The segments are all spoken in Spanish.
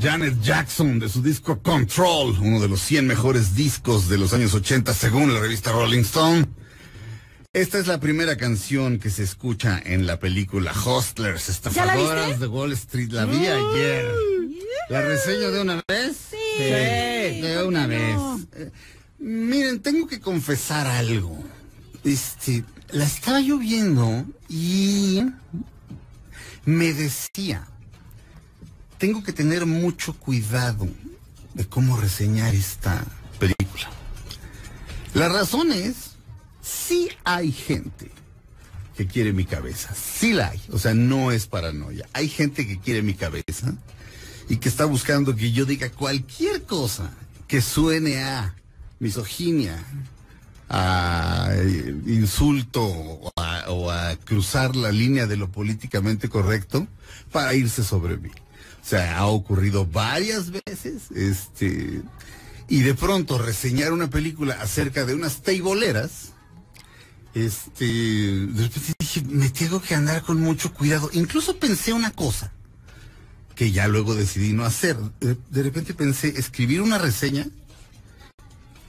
Janet Jackson de su disco Control, uno de los 100 mejores discos de los años 80 según la revista Rolling Stone. Esta es la primera canción que se escucha en la película Hostlers, Estafadoras de Wall Street. La vi ayer. ¿La reseño de una vez? Sí. de una vez. Eh, miren, tengo que confesar algo. Este, la estaba lloviendo y me decía, tengo que tener mucho cuidado de cómo reseñar esta película. La razón es, sí hay gente que quiere mi cabeza, sí la hay, o sea, no es paranoia, hay gente que quiere mi cabeza y que está buscando que yo diga cualquier cosa que suene a misoginia, a eh, insulto o a, cruzar la línea de lo políticamente correcto para irse sobre mí. O sea, ha ocurrido varias veces, este, y de pronto reseñar una película acerca de unas teiboleras, este, de repente dije, me tengo que andar con mucho cuidado. Incluso pensé una cosa, que ya luego decidí no hacer. De, repente pensé escribir una reseña,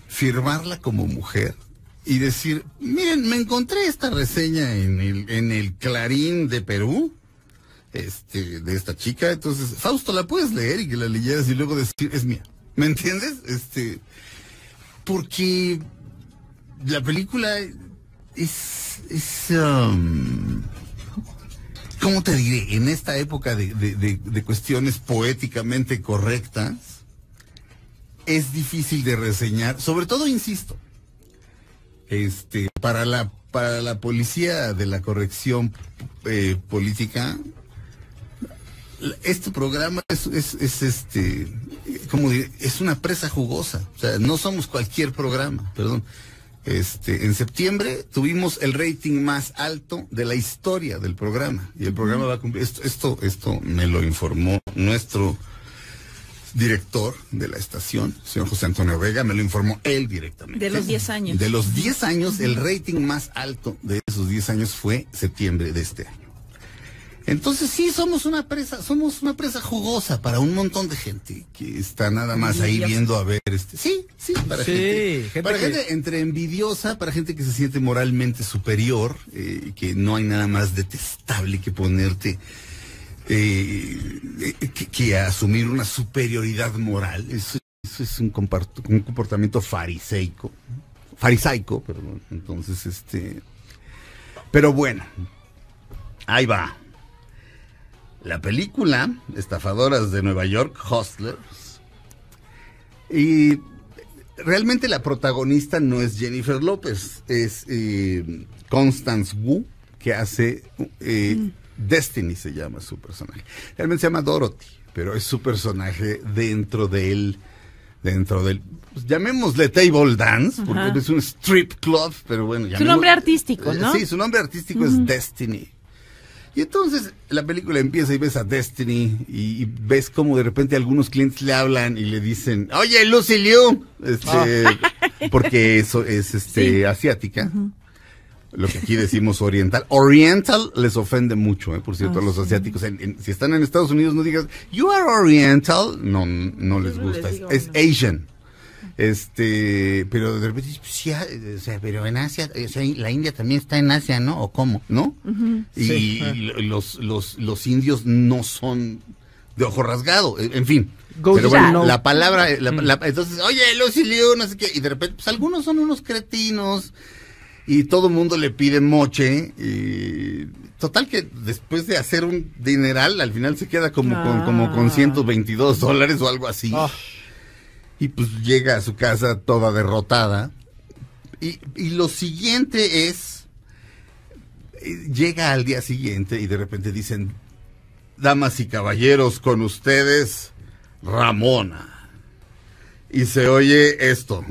firmarla como mujer y decir, miren, me encontré esta reseña en el Clarín de Perú este, de esta chica. Entonces, Fausto, la puedes leer y que la leyeras y luego decir, es mía. ¿Me entiendes? Este, porque la película es, um, ¿cómo te diré? En esta época de, cuestiones poéticamente correctas, es difícil de reseñar, sobre todo, insisto, este, para la, para la policía de la corrección eh, política, este programa es, este, como es una presa jugosa. no somos cualquier programa, perdón. Este, en septiembre tuvimos el rating más alto de la historia del programa. Y el programa va cumplir. Esto, esto, esto me lo informó nuestro director de la estación, señor José Antonio Vega, me lo informó él directamente. De los 10 años. De los 10 años, el rating más alto de esos 10 años fue septiembre de este año. Entonces sí, somos una presa, somos una presa jugosa para un montón de gente que está nada más ahí viendo pues. a ver este. Sí, sí, para gente, para gente entre envidiosa, para gente que se siente moralmente superior, eh, que no hay nada más detestable que ponerte eh, eh, que, asumir una superioridad moral. Eso, es un, un comportamiento fariseico, farisaico, perdón. Entonces, este, pero bueno, ahí va la película Estafadoras de Nueva York, Hustlers. Y realmente la protagonista no es Jennifer López, es eh, Constance Wu, que hace eh, mm. Destiny, se llama su personaje. Realmente se llama Dorothy, pero es su personaje dentro de él, dentro del, pues, llamémosle table dance, porque es un strip club, pero bueno. Su nombre artístico, eh, ¿no? sí, su nombre artístico es Destiny. Y entonces la película empieza y ves a Destiny y, ves como de repente algunos clientes le hablan y le dicen, oye, Lucy Liu, este, ah. porque eso es este asiática. Lo que aquí decimos oriental. Oriental les ofende mucho, eh, por cierto, a ah, los asiáticos. si están en Estados Unidos, no digas, you are oriental. No, no, les gusta. es Asian. Este, pero de repente, pues, sí, ah, o sea, pero en Asia, o sea, la India también está en Asia, ¿no? ¿O cómo? ¿No? Y, los, los, indios no son de ojo rasgado, e, en fin. la palabra, eh, mm. entonces, oye, Lucy Liu, no sé qué, y de repente, pues algunos son unos cretinos, y todo el mundo le pide moche, y total que después de hacer un dineral, al final se queda como, con, como con 122 ah. dólares o algo así. Ah y pues llega a su casa toda derrotada. Y, lo siguiente es, eh, llega al día siguiente y de repente dicen, damas y caballeros, con ustedes, Ramona. Y se oye esto,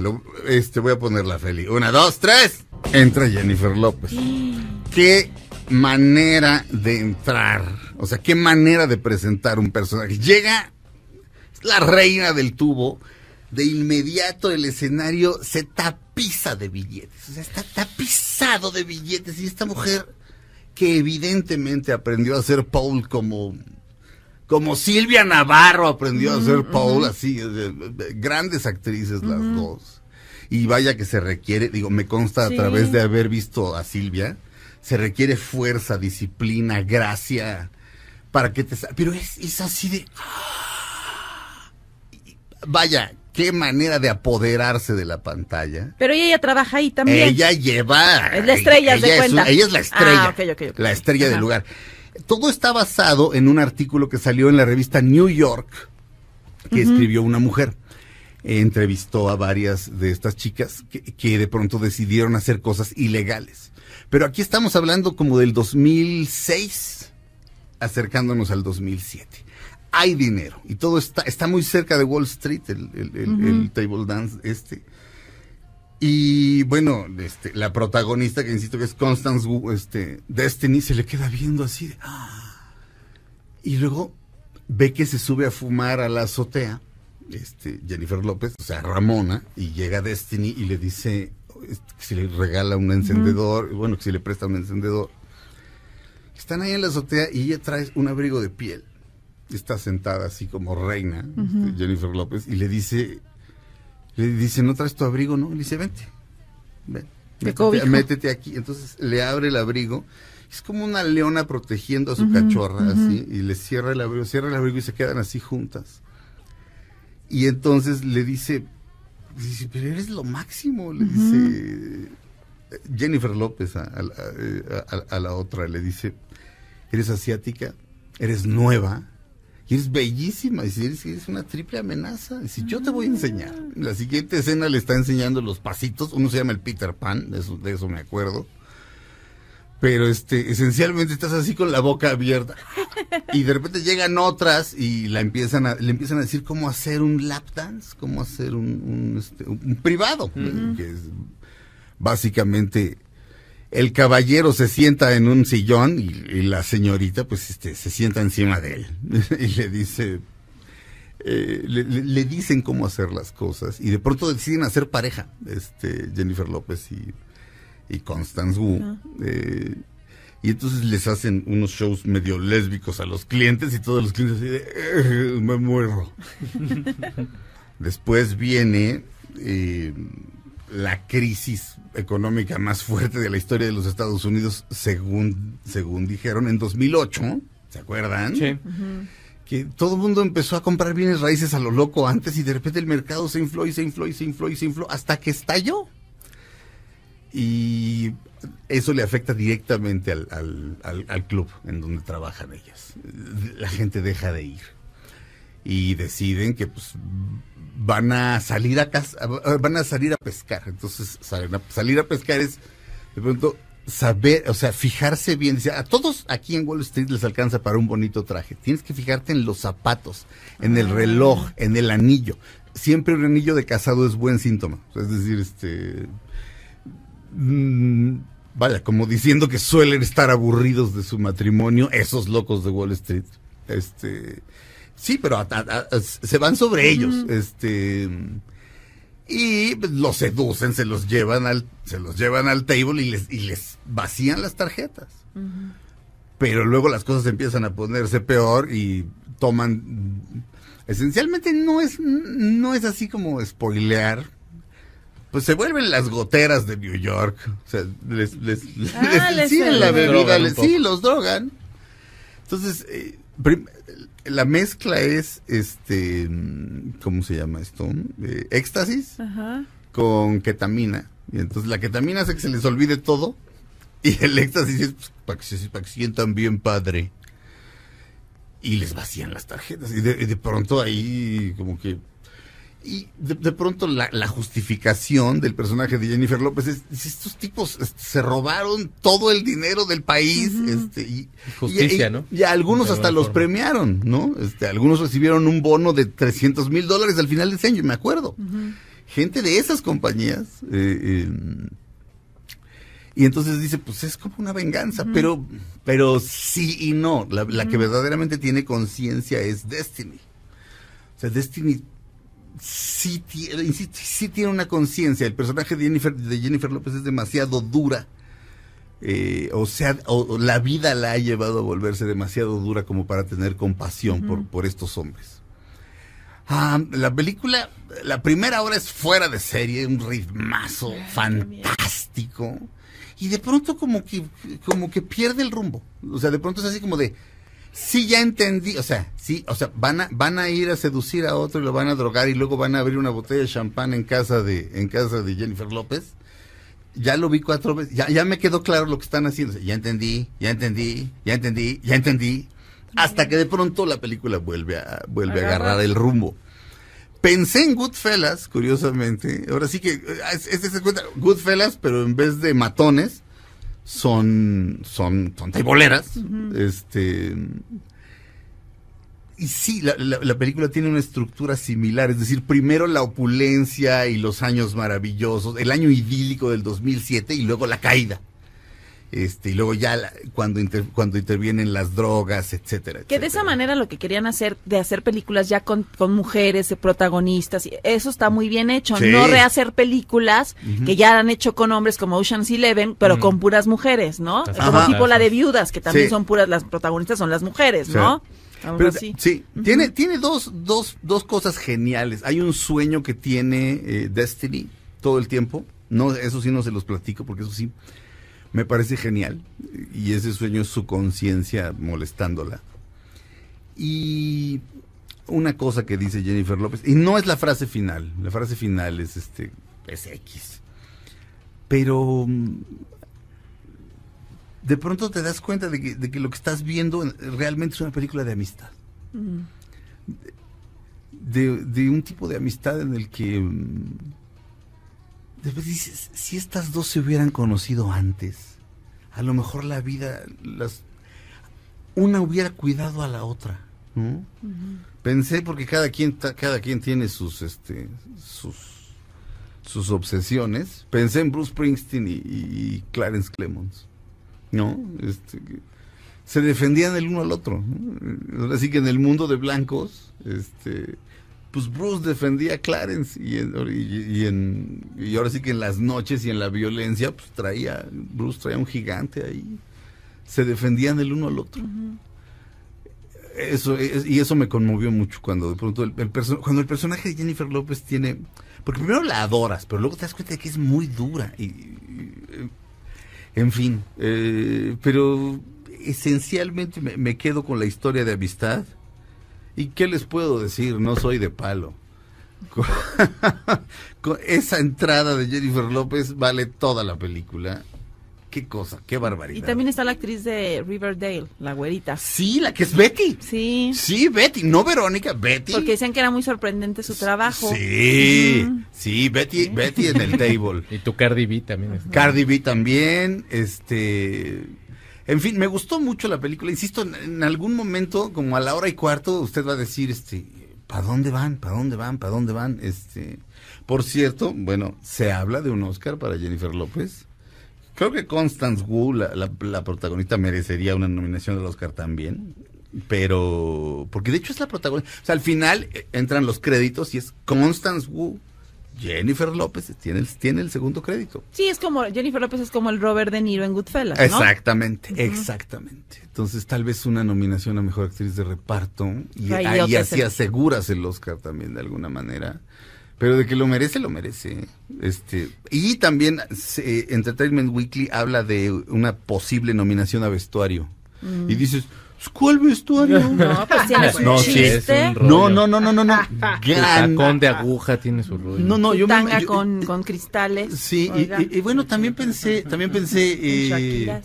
este voy a poner la feliz. Una, dos, tres. Entra Jennifer López. Qué manera de entrar. O sea, qué manera de presentar un personaje. Llega la reina del tubo de inmediato el escenario se tapiza de billetes. O sea, está tapizado de billetes. Y esta mujer, que evidentemente aprendió a ser Paul como. Como Silvia Navarro aprendió a ser Paul, así, grandes actrices las dos. Y vaya que se requiere, digo, me consta a través de haber visto a Silvia, se requiere fuerza, disciplina, gracia, para que te... Pero es, es así de... ¡ah! Vaya, qué manera de apoderarse de la pantalla. Pero ella trabaja ahí también. Ella lleva. Es la estrella, de cuenta. ella es la ah, estrella. Ah, La estrella del lugar. Todo está basado en un artículo que salió en la revista New York, que escribió una mujer. entrevistó a varias de estas chicas que, que, de pronto decidieron hacer cosas ilegales. Pero aquí estamos hablando como del 2006, acercándonos al 2007 hay dinero. Y todo está, está muy cerca de Wall Street, el, table dance este. Y bueno, este, la protagonista, que insisto que es Constance este, Destiny, se le queda viendo así. Ah". Y luego ve que se sube a fumar a la azotea, este, Jennifer López, o sea, Ramona, y llega Destiny y le dice que si le regala un encendedor, bueno, que si le presta un encendedor. Están ahí en la azotea y ella trae un abrigo de piel está sentada así como reina, este, Jennifer López, y le dice, le dice, ¿no traes tu abrigo? No, le dice, vente, ven, métete, aquí. Entonces le abre el abrigo, es como una leona protegiendo a su cachorra, así, y le cierra el abrigo, cierra el abrigo y se quedan así juntas. Y entonces le dice, pero eres lo máximo, le dice eh, Jennifer López eh, a la otra, le dice, eres asiática, eres nueva, y es bellísima, es, una triple amenaza. si yo te voy a enseñar. Ah. La siguiente escena le está enseñando los pasitos. Uno se llama el Peter Pan, de eso, me acuerdo. Pero este, esencialmente estás así con la boca abierta. Y de repente llegan otras y la empiezan a, le empiezan a decir cómo hacer un lap dance, cómo hacer un, este, privado, que es básicamente el caballero se sienta en un sillón y, la señorita pues este, se sienta encima de él y le dice, eh, le, dicen cómo hacer las cosas y de pronto deciden hacer pareja, este, Jennifer López y, Constance Wu. Eh, y entonces les hacen unos shows medio lésbicos a los clientes y todos los clientes así de, me muero. Después viene... Eh, la crisis económica más fuerte de la historia de los Estados Unidos, según, según dijeron, en 2008, ¿se acuerdan? Sí. Que todo el mundo empezó a comprar bienes raíces a lo loco antes y de repente el mercado se infló y se infló y se infló y se infló hasta que estalló. Y eso le afecta directamente al club en donde trabajan ellas. La gente deja de ir y deciden que pues van a salir a casa, van a salir a pescar. Entonces, salir a pescar es de pronto saber, o sea, fijarse bien. a todos aquí en Wall Street les alcanza para un bonito traje. Tienes que fijarte en los zapatos, en el reloj, ah. en el anillo. Siempre un anillo de casado es buen síntoma. Es decir, este. Mm, vaya, como diciendo que suelen estar aburridos de su matrimonio, esos locos de Wall Street. Este, Sí, pero se van sobre ellos. Este y pues, los seducen, se los llevan al, se los llevan al table y les, y les vacían las tarjetas. Pero luego las cosas empiezan a ponerse peor y toman. Esencialmente no es, no es así como spoilear. Pues se vuelven las goteras de New York. O sea, les, les, ah, les, sí, la bebida, sí, los drogan. Entonces, eh, la mezcla es, este, ¿cómo se llama esto? Eh, éxtasis con ketamina. Y entonces la ketamina hace que se les olvide todo y el éxtasis es pues, para, que, se sientan bien padre. Y les vacían las tarjetas y de pronto ahí como que y de, pronto la, justificación del personaje de Jennifer López es, estos tipos este, se robaron todo el dinero del país este, y, Justicia, ¿no? y algunos hasta los premiaron, ¿no? Este, algunos recibieron un bono de 300 mil dólares al final de ese año, me acuerdo. Gente de esas compañías. Eh, eh, y entonces dice, pues es como una venganza, pero, pero sí y no. La, la que verdaderamente tiene conciencia es Destiny. O sea, Destiny eh, sí, tiene una conciencia. El personaje de Jennifer, de Jennifer López es demasiado dura. Eh, o sea, la vida la ha llevado a volverse demasiado dura como para tener compasión por, por estos hombres. Ah, la película, la primera hora es fuera de serie, un ritmazo fantástico. Y de pronto como que, como que pierde el rumbo. O sea, de pronto es así como de, sí ya entendí, o sea, sí, o sea, van a, van a ir a seducir a otro y lo van a drogar y luego van a abrir una botella de champán en casa de, en casa de Jennifer López. Ya lo vi cuatro veces, ya, me quedó claro lo que están haciendo. ya entendí, ya entendí, ya entendí, ya entendí. Hasta que de pronto la película vuelve a, vuelve a agarrar el rumbo. Pensé en Goodfellas, curiosamente. Ahora sí que, es, es, cuenta, Goodfellas, pero en vez de matones, son, son, son Este. Y sí, la, película tiene una estructura similar, es decir, primero la opulencia y los años maravillosos, el año idílico del 2007 y luego la caída este, y luego ya cuando, cuando intervienen las drogas, etcétera, Que de esa manera lo que querían hacer, de hacer películas ya con, mujeres, de protagonistas, eso está muy bien hecho, no rehacer películas que ya han hecho con hombres como Ocean's Eleven, pero mm. con puras mujeres, ¿no? Como tipo la de viudas, que también son puras, las protagonistas son las mujeres, ¿no? Sí. Sí, tiene, tiene dos, dos, dos cosas geniales. Hay un sueño que tiene eh, Destiny todo el tiempo. No, eso sí no se los platico porque eso sí me parece genial. Y ese sueño es su conciencia molestándola. Y una cosa que dice Jennifer López, y no es la frase final, la frase final es este, es X. Pero mm, de pronto te das cuenta de que, de lo que estás viendo realmente es una película de amistad. Mm. de, un tipo de amistad en el que mm, después dices, si estas dos se hubieran conocido antes, a lo mejor la vida, las, una hubiera cuidado a la otra, ¿no? Pensé porque cada quien, cada quien tiene sus, este, sus, obsesiones. Pensé en Bruce Springsteen y, Clarence Clemons, ¿no? Este, se defendían el uno al otro. Así que en el mundo de blancos, este, pues Bruce defendía a Clarence y, ahora sí que en las noches y en la violencia, pues traía, Bruce traía un gigante ahí. Se defendían el uno al otro. Eso y eso me conmovió mucho cuando de pronto el, cuando el personaje de Jennifer López tiene porque primero la adoras pero luego te das cuenta de que es muy dura eh, en fin eh, pero esencialmente me, me quedo con la historia de amistad ¿Y qué les puedo decir? No soy de palo. Con, esa entrada de Jennifer López vale toda la película. Qué cosa, qué barbaridad. Y también está la actriz de Riverdale, la güerita. Sí, la que es Betty. Sí. Sí, Betty, no Verónica, Betty. Porque decían que era muy sorprendente su trabajo. Sí, sí, Betty, Betty en el table. y tu Cardi B también. Cardi B también, este en fin, me gustó mucho la película. Insisto, en, algún momento, como a la hora y cuarto, usted va a decir, este, ¿para dónde van? ¿Para dónde van? ¿Para dónde van? Este, por cierto, bueno, se habla de un Oscar para Jennifer López. Creo que Constance Wu, la, protagonista, merecería una nominación del Oscar también pero porque de hecho es la protagonista. O sea, al final eh, entran los créditos y es Constance Wu Jennifer López tiene el, tiene el segundo crédito. Sí, es como Jennifer López es como el Robert De Niro en Goodfellas. Exactamente, exactamente. Entonces tal vez una nominación a Mejor Actriz de Reparto y, ah, así aseguras el Oscar también de alguna manera. Pero de que lo merece, lo merece. Este, y también se, eh, Entertainment Weekly habla de una posible nominación a vestuario. Mm. Y dices, pues, ¿Cuál vestuario? No, no, no, no, no, no, no, no. de aguja tiene su rollo. No, no, yo me, con, con cristales. Sí, y, bueno, también pensé, también pensé, eh,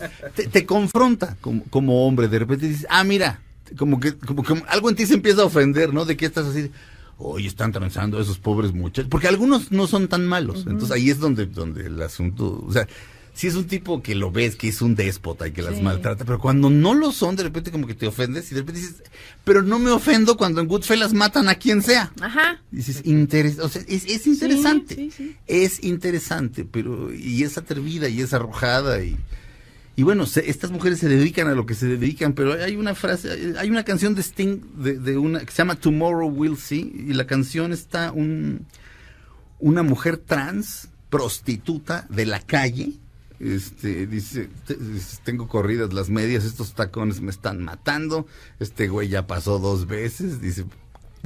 te, confronta como, hombre, de repente dices, ah, mira, como que, como que algo en ti se empieza a ofender, ¿no? De que estás así, hoy están transando esos pobres muchachos, porque algunos no son tan malos, entonces ahí es donde, donde el asunto, o sea, si es un tipo que lo ves, que es un déspota y que las maltrata, pero cuando no lo son, de repente como que te ofendes y de repente dices, pero no me ofendo cuando en Goodfellas matan a quien sea. Ajá. Dices, es, interesante. es interesante, pero, y es atrevida y es arrojada y... Y bueno, estas mujeres se dedican a lo que se dedican, pero hay una frase, hay una canción de Sting una, que se llama Tomorrow We'll See, y la canción está un, una mujer trans, prostituta de la calle, este, dice, tengo corridas las medias, estos tacones me están matando. Este güey ya pasó dos veces, dice,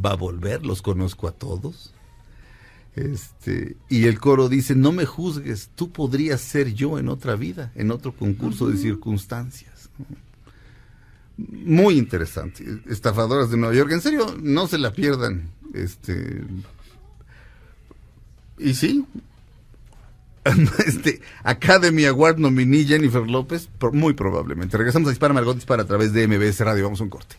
va a volver, los conozco a todos. Este, y el coro dice, no me juzgues, tú podrías ser yo en otra vida, en otro concurso de circunstancias. Muy interesante. Estafadoras de Nueva York, en serio, no se la pierdan. Este, y sí, este, Academy Award nominí Jennifer López, muy probablemente. Regresamos a Dispara Margot Dispara a través de MBS Radio. Vamos a un corte.